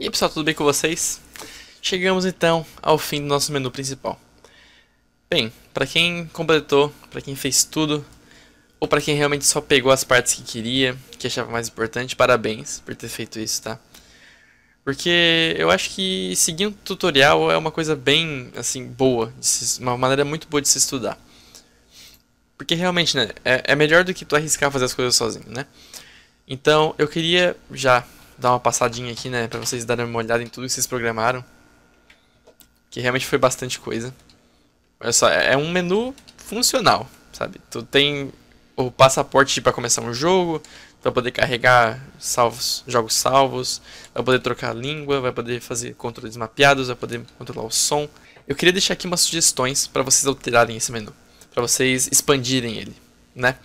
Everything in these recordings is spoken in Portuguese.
E aí pessoal, tudo bem com vocês? Chegamos então ao fim do nosso menu principal. Bem, para quem completou, para quem fez tudo, ou para quem realmente só pegou as partes que queria, que achava mais importante, parabéns por ter feito isso, tá? Porque eu acho que seguir um tutorial é uma coisa bem, assim, boa, se, uma maneira muito boa de se estudar. Porque realmente, né, é, é melhor do que tu arriscar fazer as coisas sozinho, né? Então, eu queria já dar uma passadinha aqui, né? Pra vocês darem uma olhada em tudo que vocês programaram. Que realmente foi bastante coisa. Olha só, é, é um menu funcional, sabe? Tu tem o passaporte para começar um jogo, vai poder carregar salvos, jogos salvos, vai poder trocar a língua, vai poder fazer controles mapeados, vai poder controlar o som. Eu queria deixar aqui umas sugestões para vocês alterarem esse menu, para vocês expandirem ele, né?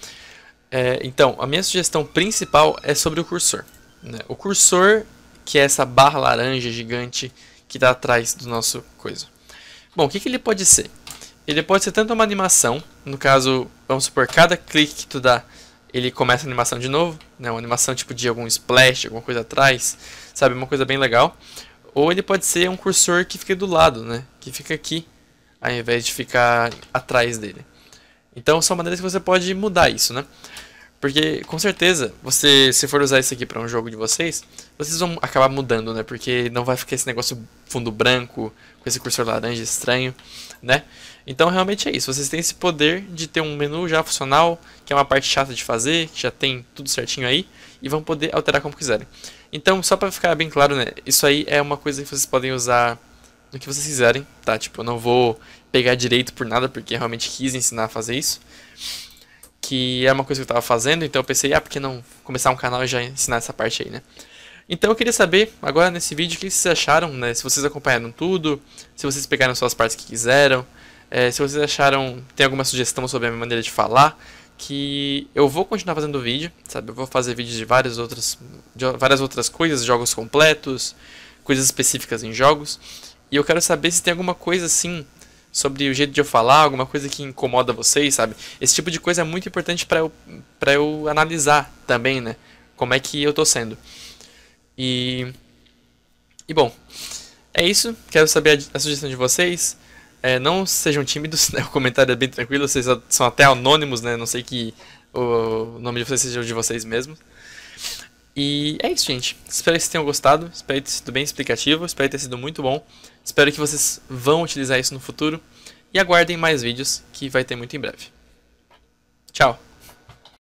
É, então, a minha sugestão principal é sobre o cursor. Né, o cursor, que é essa barra laranja gigante que está atrás do nosso coisa. Bom, o que, que ele pode ser? Ele pode ser tanto uma animação, no caso, vamos supor, cada clique que tu dá, ele começa a animação de novo, né? Uma animação tipo de algum splash, alguma coisa atrás, sabe? Uma coisa bem legal. Ou ele pode ser um cursor que fica do lado, né? Que fica aqui, ao invés de ficar atrás dele. Então são maneiras que você pode mudar isso, né? Porque, com certeza, você se for usar isso aqui para um jogo de vocês, vocês vão acabar mudando, né? Porque não vai ficar esse negócio fundo branco, com esse cursor laranja estranho, né? Então, realmente é isso. Vocês têm esse poder de ter um menu já funcional, que é uma parte chata de fazer, que já tem tudo certinho aí, e vão poder alterar como quiserem. Então, só para ficar bem claro, né? Isso aí é uma coisa que vocês podem usar no que vocês quiserem, tá? Tipo, eu não vou pegar direito por nada, porque realmente quis ensinar a fazer isso que é uma coisa que eu estava fazendo, então eu pensei, ah, por que não começar um canal e já ensinar essa parte aí, né? Então eu queria saber, agora nesse vídeo, o que vocês acharam, né? Se vocês acompanharam tudo, se vocês pegaram suas partes que quiseram, é, se vocês acharam, tem alguma sugestão sobre a minha maneira de falar, que eu vou continuar fazendo vídeo, sabe? Eu vou fazer vídeos de várias outras, de várias outras coisas, jogos completos, coisas específicas em jogos, e eu quero saber se tem alguma coisa assim sobre o jeito de eu falar, alguma coisa que incomoda vocês, sabe? Esse tipo de coisa é muito importante para eu, pra eu analisar também, né? Como é que eu tô sendo. E. E bom, é isso. Quero saber a, a sugestão de vocês. É, não sejam tímidos, né? o comentário é bem tranquilo, vocês são até anônimos, né? Não sei que o nome de vocês seja o de vocês mesmo E é isso, gente. Espero que vocês tenham gostado. Espero ter sido bem explicativo. Espero ter sido muito bom. Espero que vocês vão utilizar isso no futuro e aguardem mais vídeos que vai ter muito em breve. Tchau!